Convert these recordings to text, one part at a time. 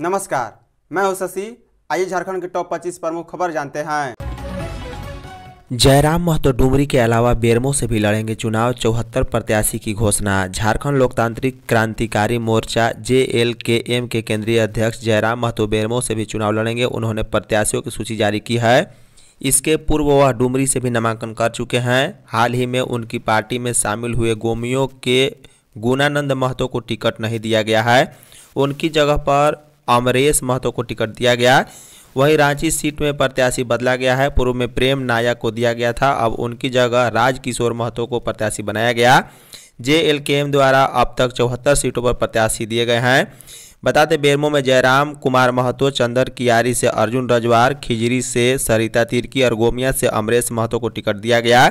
नमस्कार मैं हूं शशि आइए झारखंड के टॉप 25 प्रमुख खबर जानते हैं जयराम महतो डुमरी के अलावा बेरमो से भी लड़ेंगे चुनाव चौहत्तर प्रत्याशी की घोषणा झारखंड लोकतांत्रिक क्रांतिकारी मोर्चा जे एल के एम के केंद्रीय अध्यक्ष जयराम महतो बेरमो से भी चुनाव लड़ेंगे उन्होंने प्रत्याशियों की सूची जारी की है इसके पूर्व वह डुमरी से भी नामांकन कर चुके हैं हाल ही में उनकी पार्टी में शामिल हुए गोमियों के गुणानंद महतो को टिकट नहीं दिया गया है उनकी जगह पर अमरेश महतो को टिकट दिया गया वहीं रांची सीट में प्रत्याशी बदला गया है पूर्व में प्रेम नायक को दिया गया था अब उनकी जगह राजकिशोर महतो को प्रत्याशी बनाया गया जे द्वारा अब तक चौहत्तर सीटों पर प्रत्याशी दिए गए हैं बताते बेरमो में जयराम कुमार महतो चंदर कियारी से अर्जुन रजवार खिजरी से सरिता तिर्की और गोमिया से अमरेश महतो को टिकट दिया गया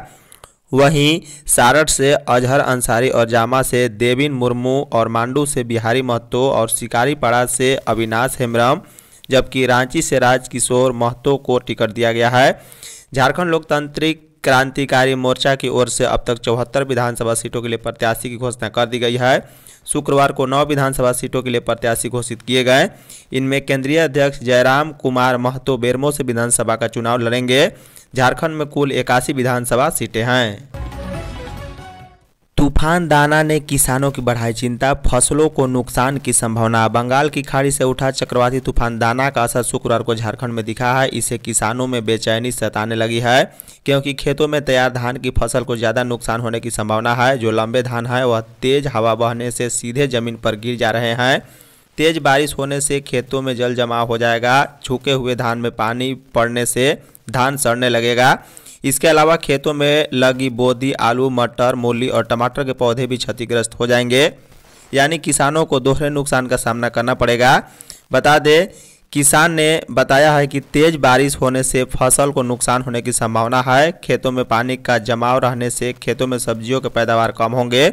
वहीं सारठ से अजहर अंसारी और जामा से देविन मुर्मू और मांडू से बिहारी महतो और शिकारीपाड़ा से अविनाश हेमरम जबकि रांची से राजकिशोर महतो को टिकट दिया गया है झारखंड लोकतांत्रिक क्रांतिकारी मोर्चा की ओर से अब तक चौहत्तर विधानसभा सीटों के लिए प्रत्याशी की घोषणा कर दी गई है शुक्रवार को नौ विधानसभा सीटों के लिए प्रत्याशी घोषित किए गए इनमें केंद्रीय अध्यक्ष जयराम कुमार महतो बेरमो से विधानसभा का चुनाव लड़ेंगे झारखंड में कुल इक्यासी विधानसभा सीटें हैं तूफान दाना ने किसानों की बढ़ाई चिंता फसलों को नुकसान की संभावना बंगाल की खाड़ी से उठा चक्रवाती तूफान दाना का असर शुक्रवार को झारखंड में दिखा है इसे किसानों में बेचैनी सताने लगी है क्योंकि खेतों में तैयार धान की फसल को ज़्यादा नुकसान होने की संभावना है जो लंबे धान है वह तेज हवा बहने से सीधे जमीन पर गिर जा रहे हैं तेज बारिश होने से खेतों में जल जमाव हो जाएगा छूके हुए धान में पानी पड़ने से धान सड़ने लगेगा इसके अलावा खेतों में लगी बोदी आलू मटर मूली और टमाटर के पौधे भी क्षतिग्रस्त हो जाएंगे यानी किसानों को दोहरे नुकसान का सामना करना पड़ेगा बता दें किसान ने बताया है कि तेज बारिश होने से फसल को नुकसान होने की संभावना है खेतों में पानी का जमाव रहने से खेतों में सब्जियों के पैदावार कम होंगे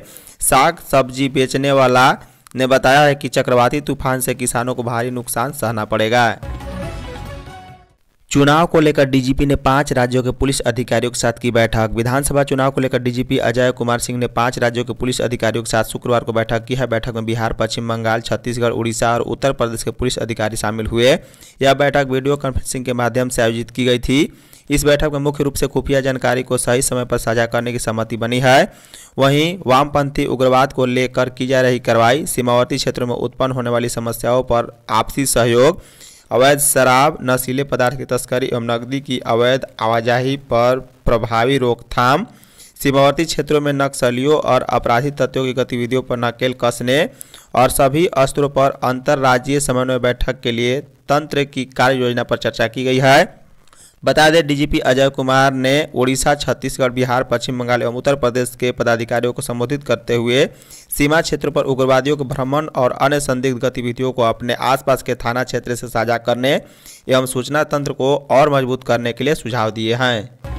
साग सब्जी बेचने वाला ने बताया है कि चक्रवाती तूफान से किसानों को भारी नुकसान सहना पड़ेगा चुनाव को लेकर डीजीपी ने पांच राज्यों के पुलिस अधिकारियों के साथ की बैठक विधानसभा चुनाव को लेकर डीजीपी अजय कुमार सिंह ने पांच राज्यों के पुलिस अधिकारियों के साथ शुक्रवार को बैठक की है बैठक में बिहार पश्चिम बंगाल छत्तीसगढ़ उड़ीसा और उत्तर प्रदेश के पुलिस अधिकारी शामिल हुए यह बैठक वीडियो कॉन्फ्रेंसिंग के माध्यम से आयोजित की गई थी इस बैठक में मुख्य रूप से खुफिया जानकारी को सही समय पर साझा करने की सहमति बनी है वहीं वामपंथी उग्रवाद को लेकर की जा रही कार्रवाई सीमावर्ती क्षेत्रों में उत्पन्न होने वाली समस्याओं पर आपसी सहयोग अवैध शराब नशीले पदार्थ की तस्करी एवं नकदी की अवैध आवाजाही पर प्रभावी रोकथाम सीमावर्ती क्षेत्रों में नक्सलियों और अपराधी तत्वों की गतिविधियों पर नकेल कसने और सभी स्तरों पर अंतर्राज्यीय समन्वय बैठक के लिए तंत्र की कार्य योजना पर चर्चा की गई है बता दें डीजीपी अजय कुमार ने ओडिशा छत्तीसगढ़ बिहार पश्चिम बंगाल एवं उत्तर प्रदेश के पदाधिकारियों को संबोधित करते हुए सीमा क्षेत्र पर उग्रवादियों के भ्रमण और अन्य संदिग्ध गतिविधियों को अपने आसपास के थाना क्षेत्र से साझा करने एवं सूचना तंत्र को और मजबूत करने के लिए सुझाव दिए हैं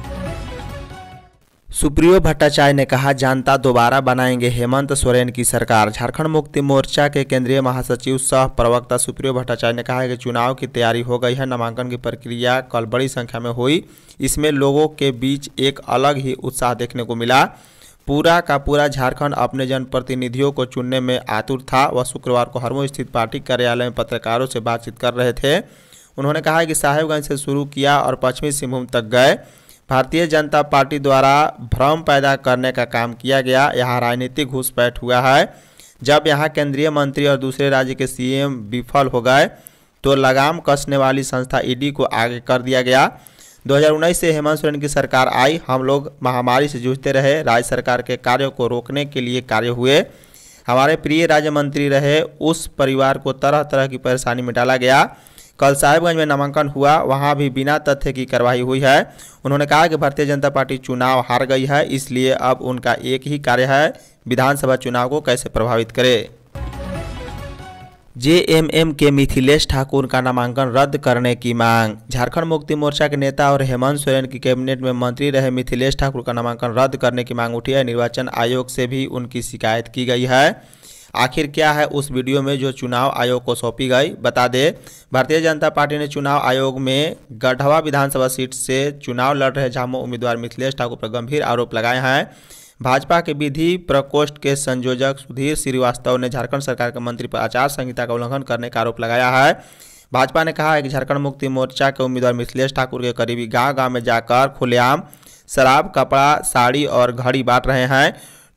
सुप्रियो भट्टाचार्य ने कहा जनता दोबारा बनाएंगे हेमंत सोरेन की सरकार झारखंड मुक्ति मोर्चा के केंद्रीय महासचिव सह प्रवक्ता सुप्रियो भट्टाचार्य ने कहा है कि चुनाव की तैयारी हो गई है नामांकन की प्रक्रिया कल बड़ी संख्या में हुई इसमें लोगों के बीच एक अलग ही उत्साह देखने को मिला पूरा का पूरा झारखंड अपने जनप्रतिनिधियों को चुनने में आतुर था वह शुक्रवार को हरमो स्थित पार्टी कार्यालय में पत्रकारों से बातचीत कर रहे थे उन्होंने कहा कि साहेबगंज से शुरू किया और पश्चिमी सिंहभूम तक गए भारतीय जनता पार्टी द्वारा भ्रम पैदा करने का काम किया गया यहाँ राजनीतिक घुसपैठ हुआ है जब यहाँ केंद्रीय मंत्री और दूसरे राज्य के सीएम विफल हो गए तो लगाम कसने वाली संस्था ईडी को आगे कर दिया गया 2019 से हेमंत सोरेन की सरकार आई हम लोग महामारी से जूझते रहे राज्य सरकार के कार्यों को रोकने के लिए कार्य हुए हमारे प्रिय राज्य मंत्री रहे उस परिवार को तरह तरह की परेशानी में डाला गया कल साहिबगंज में नामांकन हुआ वहाँ भी बिना तथ्य की कार्रवाई हुई है उन्होंने कहा कि भारतीय जनता पार्टी चुनाव हार गई है इसलिए अब उनका एक ही कार्य है विधानसभा चुनाव को कैसे प्रभावित करे जेएमएम के मिथिलेश ठाकुर का नामांकन रद्द करने की मांग झारखंड मुक्ति मोर्चा के नेता और हेमंत सोरेन की कैबिनेट में मंत्री रहे मिथिलेश ठाकुर का नामांकन रद्द करने की मांग उठी है निर्वाचन आयोग से भी उनकी शिकायत की गई है आखिर क्या है उस वीडियो में जो चुनाव आयोग को सौंपी गई बता दें भारतीय जनता पार्टी ने चुनाव आयोग में गढ़वा विधानसभा सीट से चुनाव लड़ रहे झामो उम्मीदवार मिथिलेश ठाकुर पर गंभीर आरोप लगाए हैं भाजपा के विधि प्रकोष्ठ के संयोजक सुधीर श्रीवास्तव ने झारखंड सरकार के मंत्री पर आचार संहिता का उल्लंघन करने का आरोप लगाया है भाजपा ने कहा है कि झारखंड मुक्ति मोर्चा के उम्मीदवार मिथिलेश ठाकुर के करीबी गांव गांव में जाकर खुलेआम शराब कपड़ा साड़ी और घड़ी बांट रहे हैं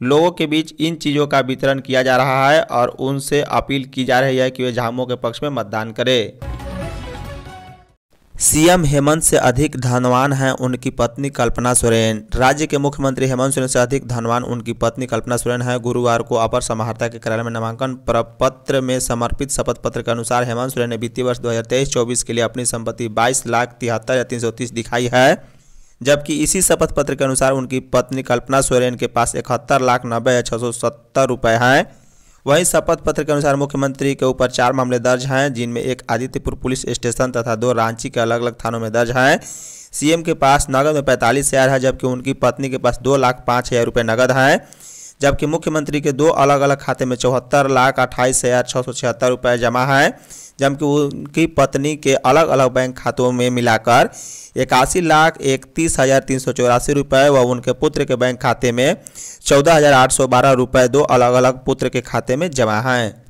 लोगों के बीच इन चीज़ों का वितरण किया जा रहा है और उनसे अपील की जा रही है कि वे झामुमो के पक्ष में मतदान करें सीएम हेमंत से अधिक धनवान हैं उनकी पत्नी कल्पना सोरेन राज्य के मुख्यमंत्री हेमंत सोरेन से अधिक धनवान उनकी पत्नी कल्पना सोरेन है गुरुवार को अपर समाहर्ता के कार्यालय में नामांकन प्रपत्र में समर्पित शपथ पत्र के अनुसार हेमंत सोरेन ने वित्तीय वर्ष 2023-24 के लिए अपनी संपत्ति बाईस लाख तिहत्तर या तीन दिखाई है जबकि इसी शपथ पत्र के अनुसार उनकी पत्नी कल्पना सोरेन के पास इकहत्तर लाख नब्बे हज़ार छः सौ सत्तर रुपये हैं वहीं शपथ पत्र के अनुसार मुख्यमंत्री के ऊपर चार मामले दर्ज हैं जिनमें एक आदित्यपुर पुलिस स्टेशन तथा दो रांची के अलग अलग थानों में दर्ज हैं सीएम के पास नगद में पैंतालीस हज़ार है जबकि उनकी पत्नी के पास दो लाख पाँच हज़ार रुपये नगद हैं जबकि मुख्यमंत्री के दो अलग अलग खाते में चौहत्तर लाख अट्ठाईस हज़ार छः सौ छिहत्तर रुपये जमा है जबकि उनकी पत्नी के अलग अलग बैंक खातों में मिलाकर इक्यासी लाख इकतीस हज़ार तीन सौ चौरासी रुपये व उनके पुत्र के बैंक खाते में चौदह हज़ार आठ सौ बारह रुपये दो अलग अलग पुत्र के खाते में जमा हैं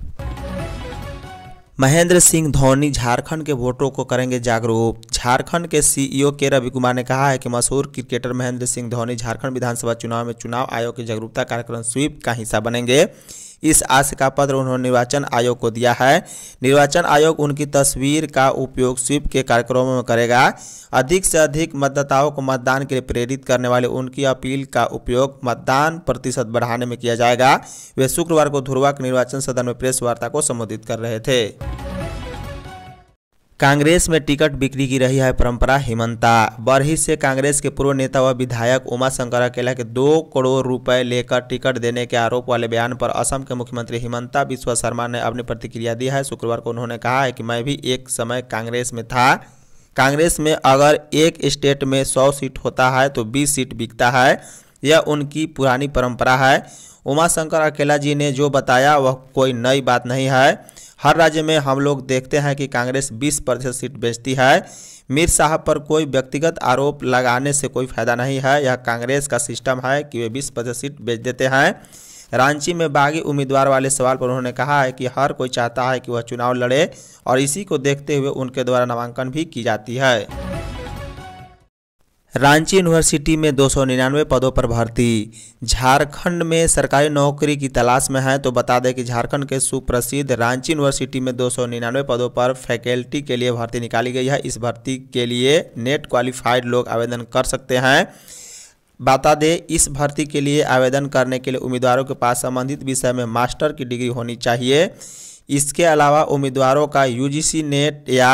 महेंद्र सिंह धोनी झारखंड के वोटरों को करेंगे जागरूक झारखंड के सीईओ के रवि कुमार ने कहा है कि मशहूर क्रिकेटर महेंद्र सिंह धोनी झारखंड विधानसभा चुनाव में चुनाव आयोग के जागरूकता कार्यक्रम स्वीप का हिस्सा बनेंगे इस आशय का पत्र उन्होंने निर्वाचन आयोग को दिया है निर्वाचन आयोग उनकी तस्वीर का उपयोग स्वीप के कार्यक्रमों में करेगा अधिक से अधिक मतदाताओं को मतदान के लिए प्रेरित करने वाले उनकी अपील का उपयोग मतदान प्रतिशत बढ़ाने में किया जाएगा वे शुक्रवार को धुरवा के निर्वाचन सदन में प्रेस वार्ता को संबोधित कर रहे थे कांग्रेस में टिकट बिक्री की रही है परंपरा हिमंता बरही से कांग्रेस के पूर्व नेता व विधायक उमा शंकर अकेला के दो करोड़ रुपए लेकर टिकट देने के आरोप वाले बयान पर असम के मुख्यमंत्री हिमंता बिश्व शर्मा ने अपनी प्रतिक्रिया दी है शुक्रवार को उन्होंने कहा है कि मैं भी एक समय कांग्रेस में था कांग्रेस में अगर एक स्टेट में सौ सीट होता है तो बीस सीट बिकता है यह उनकी पुरानी परंपरा है उमा शंकर अकेला जी ने जो बताया वह कोई नई बात नहीं है हर राज्य में हम लोग देखते हैं कि कांग्रेस 20 प्रतिशत सीट बेचती है मीर साहब पर कोई व्यक्तिगत आरोप लगाने से कोई फायदा नहीं है यह कांग्रेस का सिस्टम है कि वे 20 प्रतिशत सीट बेच देते हैं रांची में बागी उम्मीदवार वाले सवाल पर उन्होंने कहा है कि हर कोई चाहता है कि वह चुनाव लड़े और इसी को देखते हुए उनके द्वारा नामांकन भी की जाती है रांची यूनिवर्सिटी में 299 पदों पर भर्ती झारखंड में सरकारी नौकरी की तलाश में है तो बता दें कि झारखंड के सुप्रसिद्ध रांची यूनिवर्सिटी में 299 पदों पर फैकल्टी के लिए भर्ती निकाली गई है इस भर्ती के लिए नेट क्वालिफाइड लोग आवेदन कर सकते हैं बता दें इस भर्ती के लिए आवेदन करने के लिए उम्मीदवारों के पास संबंधित विषय में मास्टर की डिग्री होनी चाहिए इसके अलावा उम्मीदवारों का यूजीसी नेट या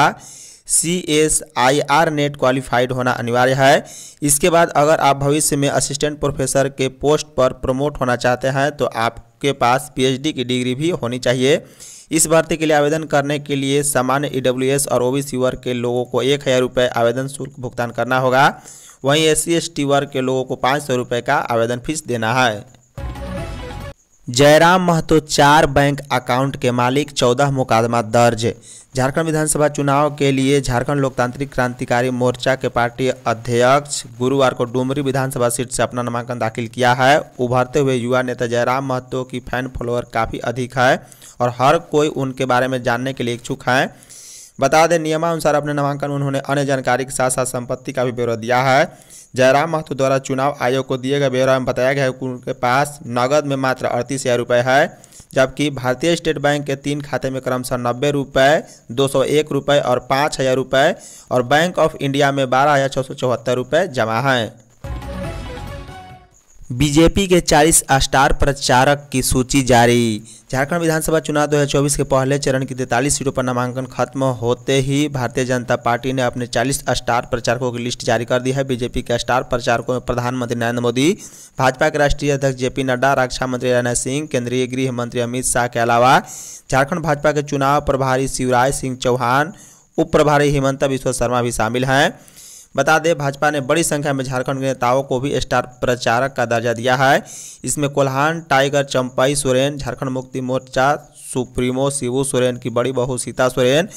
C S I R NET qualified होना अनिवार्य है इसके बाद अगर आप भविष्य में असिस्टेंट प्रोफेसर के पोस्ट पर प्रमोट होना चाहते हैं तो आपके पास पीएचडी की डिग्री भी होनी चाहिए इस भर्ती के लिए आवेदन करने के लिए सामान्य ई e और ओ बी वर्ग के लोगों को एक हज़ार रुपये आवेदन शुल्क भुगतान करना होगा वहीं एस सी वर्ग के लोगों को पाँच सौ रुपये का आवेदन फीस देना है जयराम महतो चार बैंक अकाउंट के मालिक चौदह मुकदमा दर्ज झारखंड विधानसभा चुनाव के लिए झारखंड लोकतांत्रिक क्रांतिकारी मोर्चा के पार्टी अध्यक्ष गुरुवार को डुमरी विधानसभा सीट से अपना नामांकन दाखिल किया है उभरते हुए युवा नेता जयराम महतो की फैन फॉलोअर काफ़ी अधिक है और हर कोई उनके बारे में जानने के लिए इच्छुक हैं बता दें नियमानुसार अपने नामांकन उन्होंने अन्य जानकारी के साथ साथ संपत्ति का भी ब्यौरा दिया है जयराम महतो द्वारा चुनाव आयोग को दिए गए ब्यौरा में बताया गया है कि उनके पास नगद में मात्र अड़तीस हज़ार रुपये है जबकि भारतीय स्टेट बैंक के तीन खाते में क्रमशः नब्बे रुपये दो सौ एक रुपये और पाँच हज़ार रुपये और बैंक ऑफ इंडिया में बारह हज़ार छः सौ चौहत्तर रुपये जमा हैं बीजेपी के 40 स्टार प्रचारक की सूची जारी झारखंड विधानसभा चुनाव 2024 के पहले चरण की तैंतालीस सीटों पर नामांकन खत्म होते ही भारतीय जनता पार्टी ने अपने 40 स्टार प्रचारकों की लिस्ट जारी कर दी है बीजेपी के स्टार प्रचारकों में प्रधानमंत्री नरेंद्र मोदी भाजपा के राष्ट्रीय अध्यक्ष जेपी नड्डा रक्षा मंत्री राजनाथ सिंह केंद्रीय गृह मंत्री अमित शाह के अलावा झारखंड भाजपा के चुनाव प्रभारी शिवराज सिंह चौहान उप प्रभारी हेमंत बिश्व शर्मा भी शामिल हैं बता दें भाजपा ने बड़ी संख्या में झारखंड के नेताओं को भी स्टार प्रचारक का दर्जा दिया है इसमें कोल्हान टाइगर चंपाई सोरेन झारखंड मुक्ति मोर्चा सुप्रीमो शिवू सोरेन की बड़ी बहू सीता सोरेन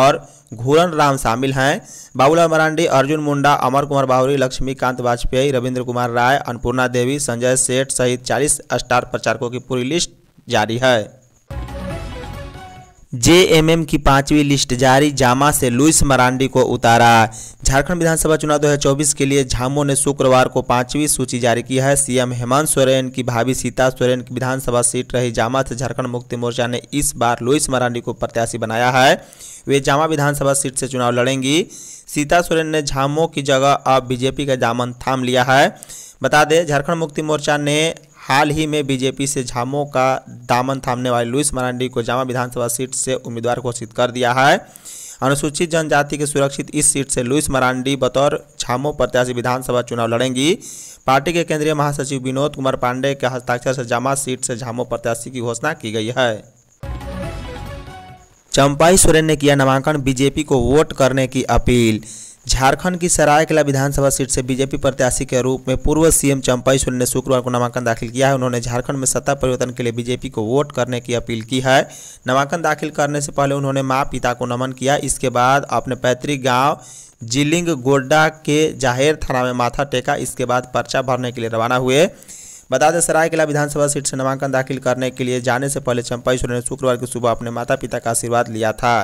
और घूरन राम शामिल हैं बाबूलाल मरांडी अर्जुन मुंडा अमर कुमार बाहुरी लक्ष्मीकांत वाजपेयी रविंद्र कुमार राय अन्नपूर्णा देवी संजय सेठ सहित 40 स्टार प्रचारकों की पूरी लिस्ट जारी है जेएमएम की पांचवी लिस्ट जारी जामा से लुइस मरांडी को उतारा झारखंड विधानसभा चुनाव 2024 के लिए झामो ने शुक्रवार को पांचवी सूची जारी की है सीएम हेमंत सोरेन की भाभी सीता सोरेन की विधानसभा सीट रही जामा से झारखंड मुक्ति मोर्चा ने इस बार लुइस मरांडी को प्रत्याशी बनाया है वे जामा विधानसभा सीट से चुनाव लड़ेंगी सीता सोरेन ने झामो की जगह अब बीजेपी का दामन थाम लिया है बता दें झारखंड मुक्ति मोर्चा ने हाल ही में बीजेपी से झामो का दामन थामने वाले लुइस मरांडी को जामा विधानसभा सीट से उम्मीदवार घोषित कर दिया है अनुसूचित जनजाति के सुरक्षित इस सीट से लुइस मरांडी बतौर झामो प्रत्याशी विधानसभा चुनाव लड़ेंगी पार्टी के केंद्रीय महासचिव विनोद कुमार पांडे के हस्ताक्षर से जामा सीट से झामो प्रत्याशी की घोषणा की गई है चंपाई सोरेन ने किया नामांकन बीजेपी को वोट करने की अपील झारखंड की सरायकला विधानसभा सीट से बीजेपी प्रत्याशी के रूप में पूर्व सीएम चंपाई सोरेन ने शुक्रवार को नामांकन दाखिल किया है उन्होंने झारखंड में सत्ता परिवर्तन के लिए बीजेपी को वोट करने की अपील की है नामांकन दाखिल करने से पहले उन्होंने माँ पिता को नमन किया इसके बाद अपने पैतृक गाँव जिलिंग गोड्डा के जाहिर थाना में माथा टेका इसके बाद पर्चा भरने के लिए रवाना हुए बता दें सरायकला विधानसभा सीट से नामांकन दाखिल करने के लिए जाने से पहले चंपाई सोरेन ने शुक्रवार की सुबह अपने माता पिता का आशीर्वाद लिया था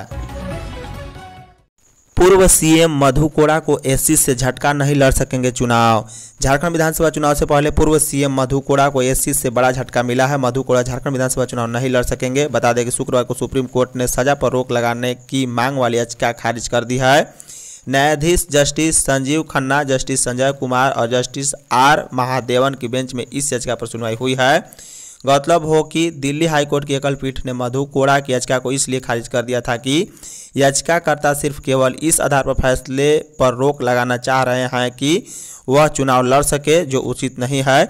पूर्व सीएम मधु कोड़ा को एससी से झटका नहीं लड़ सकेंगे चुनाव झारखंड विधानसभा चुनाव से पहले पूर्व सीएम मधु कोड़ा को एससी से बड़ा झटका मिला है मधु कोड़ा झारखंड विधानसभा चुनाव नहीं लड़ सकेंगे बता दें कि शुक्रवार को सुप्रीम कोर्ट ने सजा पर रोक लगाने की मांग वाली याचिका खारिज कर दी है न्यायाधीश जस्टिस संजीव खन्ना जस्टिस संजय कुमार और जस्टिस आर महादेवन की बेंच में इस याचिका पर सुनवाई हुई है गौरतलब हो कि दिल्ली हाईकोर्ट की एकल पीठ ने मधु कोड़ा की याचिका को इसलिए खारिज कर दिया था कि याचिकाकर्ता सिर्फ केवल इस आधार पर फैसले पर रोक लगाना चाह रहे हैं कि वह चुनाव लड़ सके जो उचित नहीं है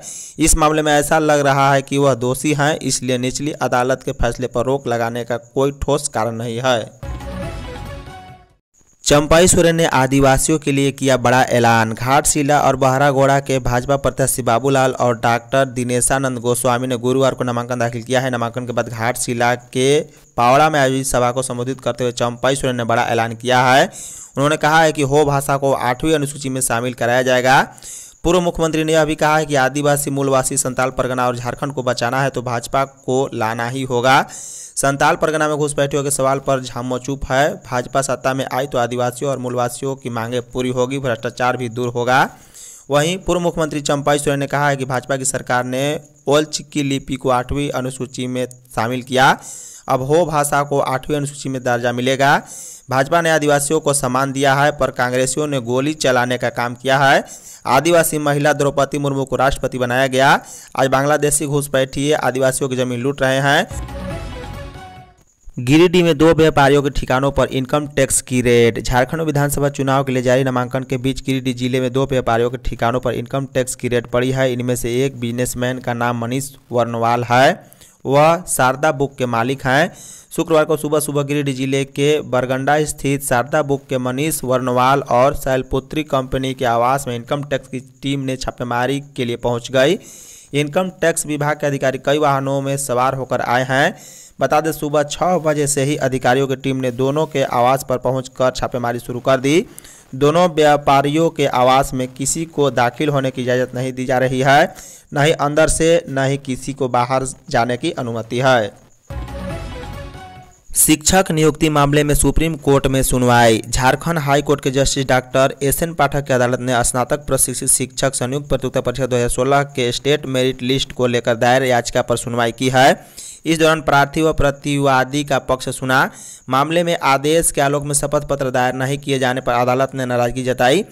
इस मामले में ऐसा लग रहा है कि वह दोषी हैं इसलिए निचली अदालत के फैसले पर रोक लगाने का कोई ठोस कारण नहीं है चंपाई सोरेन ने आदिवासियों के लिए किया बड़ा ऐलान घाटशिला और बहरागोड़ा के भाजपा प्रत्याशी बाबूलाल और डॉक्टर दिनेशानंद गोस्वामी ने गुरुवार को नामांकन दाखिल किया है नामांकन के बाद घाटशिला के पावड़ा में आयोजित सभा को संबोधित करते हुए चंपाई सोरेन ने बड़ा ऐलान किया है उन्होंने कहा है कि हो भाषा को आठवीं अनुसूची में शामिल कराया जाएगा पूर्व मुख्यमंत्री ने यह भी कहा है कि आदिवासी मूलवासी संताल परगना और झारखंड को बचाना है तो भाजपा को लाना ही होगा संताल परगना में घुसपैठियों के सवाल पर झामो चुप है भाजपा सत्ता में आई तो आदिवासियों और मूलवासियों की मांगें पूरी होगी भ्रष्टाचार भी दूर होगा वहीं पूर्व मुख्यमंत्री चंपाई सोरेन ने कहा है कि भाजपा की सरकार ने ओल्च की लिपि को आठवीं अनुसूची में शामिल किया अब हो भाषा को आठवीं अनुसूची में दर्जा मिलेगा भाजपा ने आदिवासियों को सम्मान दिया है पर कांग्रेसियों ने गोली चलाने का काम किया है आदिवासी महिला द्रौपदी मुर्मू को राष्ट्रपति बनाया गया आज बांग्लादेशी घुसपैठिए आदिवासियों की जमीन लूट रहे हैं गिरिडीह में दो व्यापारियों के ठिकानों पर इनकम टैक्स की रेड झारखंड विधानसभा चुनाव के लिए जारी नामांकन के बीच गिरिडीह जिले में दो व्यापारियों के ठिकानों पर इनकम टैक्स की रेड पड़ी है इनमें से एक बिजनेसमैन का नाम मनीष वर्णवाल है वह शारदा बुक के मालिक हैं शुक्रवार को सुबह सुबह गिरिडीह जिले के बरगंडा स्थित शारदा बुक के मनीष वर्णवाल और शैलपुत्री कंपनी के आवास में इनकम टैक्स की टीम ने छापेमारी के लिए पहुंच गई इनकम टैक्स विभाग के अधिकारी कई वाहनों में सवार होकर आए हैं बता दें सुबह छः बजे से ही अधिकारियों की टीम ने दोनों के आवास पर पहुँच छापेमारी शुरू कर दी दोनों व्यापारियों के आवास में किसी को दाखिल होने की इजाज़त नहीं दी जा रही है न ही अंदर से न ही किसी को बाहर जाने की अनुमति है शिक्षक नियुक्ति मामले में सुप्रीम कोर्ट में सुनवाई झारखंड हाई कोर्ट के justice doctor S N Pathak की अदालत ने स्नातक प्रशिक्षित शिक्षक संयुक्त प्रतियोगिता परीक्षा 2016 के स्टेट मेरिट लिस्ट को लेकर दायर याचिका पर सुनवाई की है इस दौरान प्रार्थी व प्रतिवादी का पक्ष सुना मामले में आदेश के आलोक में शपथ पत्र दायर नहीं किए जाने पर अदालत ने नाराजगी जताई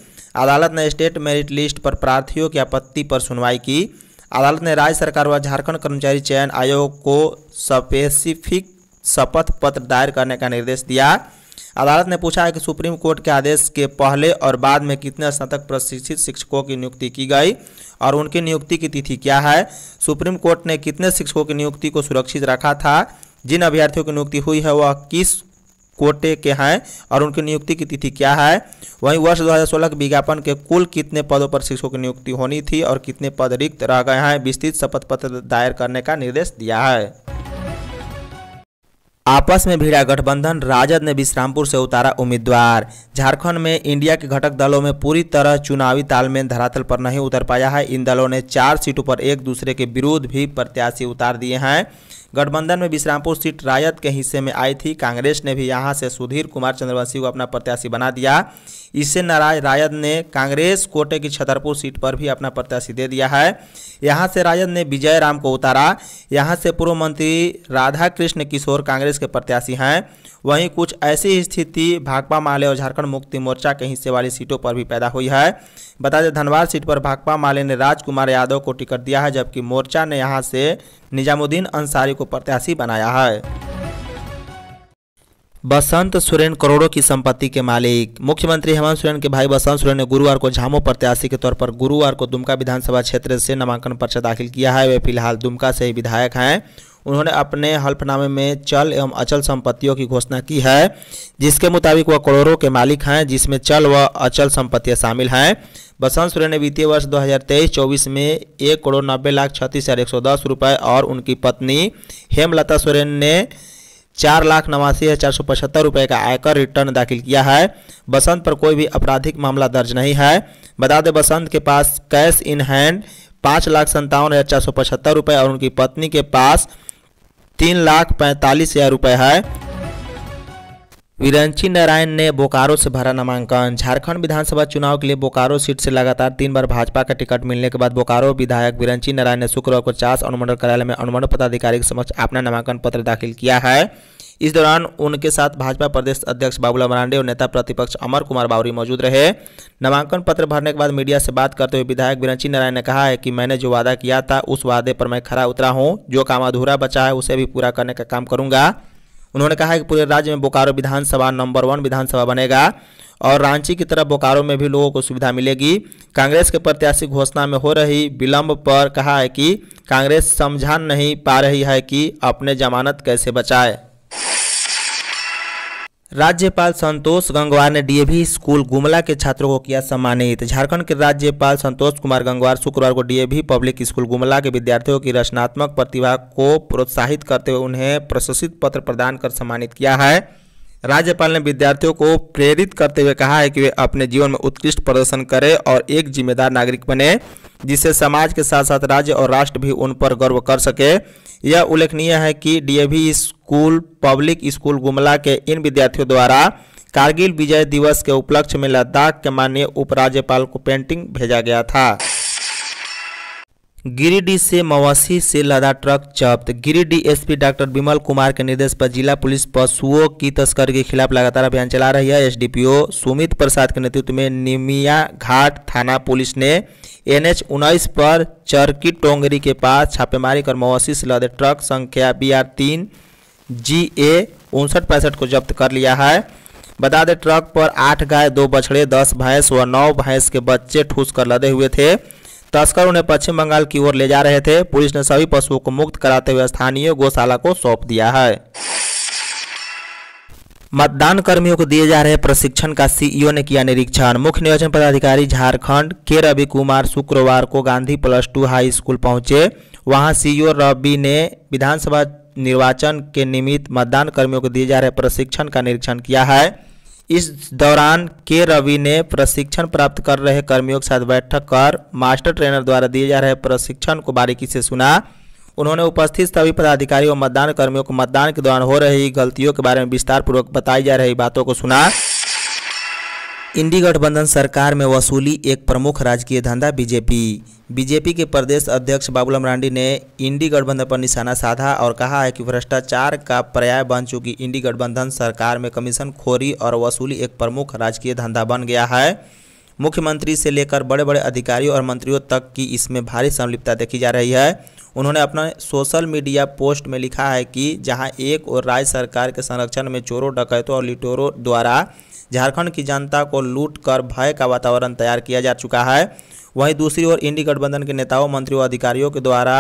अदालत ने स्टेट मेरिट लिस्ट पर प्रार्थियों की आपत्ति पर सुनवाई की अदालत ने राज्य सरकार व झारखंड कर्मचारी चयन आयोग को स्पेसिफिक शपथ पत्र दायर करने का निर्देश दिया अदालत ने पूछा है कि सुप्रीम कोर्ट के आदेश के पहले और बाद में कितने स्नातक प्रशिक्षित शिक्षकों की नियुक्ति की गई और उनकी नियुक्ति की तिथि क्या है सुप्रीम कोर्ट ने कितने शिक्षकों की नियुक्ति को सुरक्षित रखा था जिन अभ्यर्थियों की नियुक्ति हुई है वह किस कोटे के हैं और उनकी नियुक्ति की तिथि क्या है वहीं वर्ष 2016 के विज्ञापन के कुल कितने पदों पर शिक्षकों की नियुक्ति होनी थी और कितने पद रिक्त रह गए हैं विस्तृत शपथ पत्र दायर करने का निर्देश दिया है आपस में भिड़ा गठबंधन राजद ने विश्रामपुर से उतारा उम्मीदवार झारखंड में इंडिया के घटक दलों में पूरी तरह चुनावी तालमेल धरातल पर नहीं उतर पाया है इन दलों ने चार सीटों पर एक दूसरे के विरोध भी प्रत्याशी उतार दिए हैं गठबंधन में विश्रामपुर सीट रायत के हिस्से में आई थी कांग्रेस ने भी यहां से सुधीर कुमार चंद्रवंशी को अपना प्रत्याशी बना दिया इससे नाराज रायत ने कांग्रेस कोटे की छतरपुर सीट पर भी अपना प्रत्याशी दे दिया है यहाँ से रायत ने विजय राम को उतारा यहाँ से पूर्व मंत्री राधा कृष्ण किशोर कांग्रेस के प्रत्याशी हैं वहीं कुछ ऐसी स्थिति भाकपा माले और झारखंड मुक्ति मोर्चा के हिस्से वाली सीटों पर भी पैदा हुई है बता दें धनबाद सीट पर भाकपा माले ने राजकुमार यादव को टिकट दिया है जबकि मोर्चा ने यहाँ से निजामुद्दीन अंसारी को प्रत्याशी बनाया है बसंत सोरेन करोड़ों की संपत्ति के मालिक मुख्यमंत्री हेमंत सोरेन के भाई बसंत सोरेन ने गुरुवार को झामो प्रत्याशी के तौर पर गुरुवार को दुमका विधानसभा क्षेत्र से नामांकन पर्चा दाखिल किया है वे फिलहाल दुमका से ही विधायक हैं उन्होंने अपने हल्फनामे में चल एवं अचल संपत्तियों की घोषणा की है जिसके मुताबिक वह करोड़ों के मालिक हैं जिसमें चल व अचल संपत्तियां शामिल हैं बसंत सूर्य ने वित्तीय वर्ष 2023-24 में एक करोड़ नब्बे लाख छत्तीस हज़ार एक सौ दस रुपये और उनकी पत्नी हेमलता सोरेन ने चार लाख नवासी हज़ार चार सौ पचहत्तर रुपये का आयकर रिटर्न दाखिल किया है बसंत पर कोई भी आपराधिक मामला दर्ज नहीं है बता दें बसंत के पास कैश इन हैंड पाँच लाख संतावन हज़ार चार सौ पचहत्तर रुपये और उनकी पत्नी के पास तीन लाख पैंतालीस हजार रुपये है विरंची नारायण ने बोकारो से भरा नामांकन झारखंड विधानसभा चुनाव के लिए बोकारो सीट से लगातार तीन बार भाजपा का टिकट मिलने के बाद बोकारो विधायक विरंची नारायण ने शुक्रवार को चास अनुमंडल कार्यालय में अनुमंडल पदाधिकारी के समक्ष अपना नामांकन पत्र दाखिल किया है इस दौरान उनके साथ भाजपा प्रदेश अध्यक्ष बाबूलाल मरांडे और नेता प्रतिपक्ष अमर कुमार बावरी मौजूद रहे नामांकन पत्र भरने के बाद मीडिया से बात करते हुए विधायक विरंची नारायण ने कहा है कि मैंने जो वादा किया था उस वादे पर मैं खरा उतरा हूँ जो काम अधूरा बचा है उसे भी पूरा करने का काम करूँगा उन्होंने कहा कि पूरे राज्य में बोकारो विधानसभा नंबर वन विधानसभा बनेगा और रांची की तरफ बोकारो में भी लोगों को सुविधा मिलेगी कांग्रेस के प्रत्याशी घोषणा में हो रही विलंब पर कहा है कि कांग्रेस समझा नहीं पा रही है कि अपने जमानत कैसे बचाए राज्यपाल संतोष गंगवार ने डीएवी स्कूल गुमला के छात्रों को किया सम्मानित झारखंड के राज्यपाल संतोष कुमार गंगवार शुक्रवार को डीएवी पब्लिक स्कूल गुमला के विद्यार्थियों की रचनात्मक प्रतिभा को प्रोत्साहित करते हुए उन्हें प्रशस्त पत्र प्रदान कर सम्मानित किया है राज्यपाल ने विद्यार्थियों को प्रेरित करते हुए कहा है कि वे अपने जीवन में उत्कृष्ट प्रदर्शन करें और एक जिम्मेदार नागरिक बने जिससे समाज के साथ साथ राज्य और राष्ट्र भी उन पर गर्व कर सके यह उल्लेखनीय है कि DAV school public school Gumla के इन विद्यार्थियों द्वारा कारगिल विजय दिवस के उपलक्ष्य में लद्दाख के माननीय उपराज्यपाल को पेंटिंग भेजा गया था गिरिडीह से मवासी से लदा ट्रक जब्त गिरिडीह एसपी डॉक्टर विमल कुमार के निर्देश पर जिला पुलिस पशुओं की तस्करी के खिलाफ लगातार अभियान चला रही है एसडीपीओ सुमित प्रसाद के नेतृत्व में निमिया घाट थाना पुलिस ने एनएच उन्नीस पर चरकी टोंगरी के पास छापेमारी कर मवासी से लदे ट्रक संख्या बी आर तीन जी ए उनसठ पैंसठ को जब्त कर लिया है बता दें ट्रक पर आठ गाय दो बछड़े दस भैंस व नौ भैंस के बच्चे ठूस कर लदे हुए थे तस्कर उन्हें पश्चिम बंगाल की ओर ले जा रहे थे पुलिस ने सभी पशुओं को मुक्त कराते हुए स्थानीय गौशाला को सौंप दिया है मतदान कर्मियों को दिए जा रहे प्रशिक्षण का सीईओ ने किया निरीक्षण मुख्य निर्वाचन पदाधिकारी झारखंड के रवि कुमार शुक्रवार को Gandhi plus two high school पहुंचे वहां सीईओ रवि ने विधानसभा निर्वाचन के निमित्त मतदान कर्मियों को दिए जा रहे प्रशिक्षण का निरीक्षण किया है इस दौरान के रवि ने प्रशिक्षण प्राप्त कर रहे कर्मियों के साथ बैठक कर मास्टर ट्रेनर द्वारा दिए जा रहे प्रशिक्षण को बारीकी से सुना उन्होंने उपस्थित सभी पदाधिकारियों और मतदान कर्मियों को मतदान के दौरान हो रही गलतियों के बारे में विस्तार पूर्वक बताई जा रही बातों को सुना इंडी गठबंधन सरकार में वसूली एक प्रमुख राजकीय धंधा बीजेपी बीजेपी के प्रदेश अध्यक्ष बाबूलाल मरांडी ने इंडी गठबंधन पर निशाना साधा और कहा है कि भ्रष्टाचार का पर्याय बन चुकी इंडी गठबंधन सरकार में कमीशन खोरी और वसूली एक प्रमुख राजकीय धंधा बन गया है मुख्यमंत्री से लेकर बड़े बड़े अधिकारियों और मंत्रियों तक की इसमें भारी संलिप्तता देखी जा रही है उन्होंने अपना सोशल मीडिया पोस्ट में लिखा है कि जहां एक और राज्य सरकार के संरक्षण में चोरों डकैतों और लिटोरों द्वारा झारखंड की जनता को लूट कर भय का वातावरण तैयार किया जा चुका है वहीं दूसरी ओर इंडी गठबंधन के नेताओं मंत्रियों और अधिकारियों के द्वारा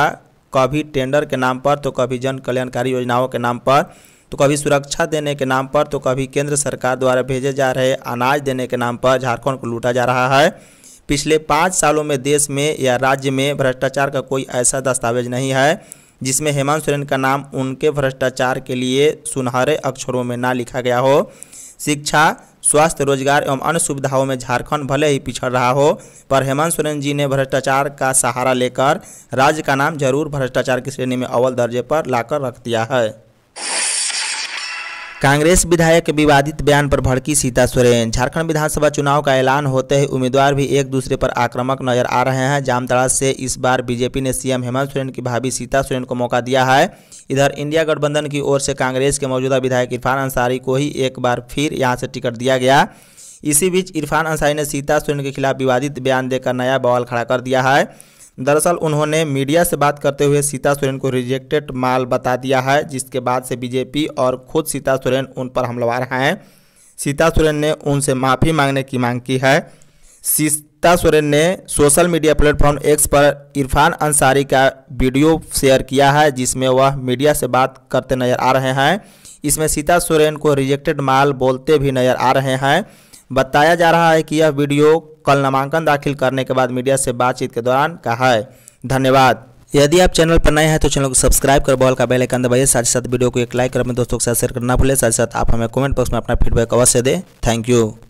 कभी टेंडर के नाम पर तो कभी जन कल्याणकारी योजनाओं के नाम पर तो कभी सुरक्षा देने के नाम पर तो कभी केंद्र सरकार द्वारा भेजे जा रहे अनाज देने के नाम पर झारखंड को लूटा जा रहा है पिछले पाँच सालों में देश में या राज्य में भ्रष्टाचार का कोई ऐसा दस्तावेज नहीं है जिसमें हेमंत सोरेन का नाम उनके भ्रष्टाचार के लिए सुनहरे अक्षरों में ना लिखा गया हो शिक्षा स्वास्थ्य रोजगार एवं अन्य सुविधाओं में झारखंड भले ही पिछड़ रहा हो पर हेमंत सोरेन जी ने भ्रष्टाचार का सहारा लेकर राज्य का नाम जरूर भ्रष्टाचार की श्रेणी में अव्वल दर्जे पर लाकर रख दिया है कांग्रेस विधायक के विवादित बयान पर भड़की सीता सोरेन झारखंड विधानसभा चुनाव का ऐलान होते ही उम्मीदवार भी एक दूसरे पर आक्रामक नजर आ रहे हैं जामताड़ा से इस बार बीजेपी ने सीएम हेमंत सोरेन की भाभी सीता सोरेन को मौका दिया है इधर इंडिया गठबंधन की ओर से कांग्रेस के मौजूदा विधायक इरफान अंसारी को ही एक बार फिर यहाँ से टिकट दिया गया इसी बीच इरफान अंसारी ने सीता सोरेन के खिलाफ विवादित बयान देकर नया बवाल खड़ा कर दिया है दरअसल उन्होंने मीडिया से बात करते हुए सीता सोरेन को रिजेक्टेड माल बता दिया है जिसके बाद से बीजेपी और खुद सीता सोरेन उन पर हमलावर हैं सीता सोरेन ने उनसे माफ़ी मांगने की मांग की है सीता सोरेन ने सोशल मीडिया प्लेटफॉर्म एक्स पर इरफान अंसारी का वीडियो शेयर किया है जिसमें वह मीडिया से बात करते नजर आ रहे हैं इसमें सीता सोरेन को रिजेक्टेड माल बोलते भी नजर आ रहे हैं बताया जा रहा है कि यह वीडियो कल नामांकन दाखिल करने के बाद मीडिया से बातचीत के दौरान का है धन्यवाद यदि आप चैनल पर नए हैं तो चैनल को सब्सक्राइब कर बॉल का बेल आइकन दबाइए साथ ही साथ वीडियो को एक लाइक कर अपने दोस्तों के साथ शेयर करना भूलें साथ ही साथ आप हमें कमेंट बॉक्स में अपना फीडबैक अवश्य दें थैंक यू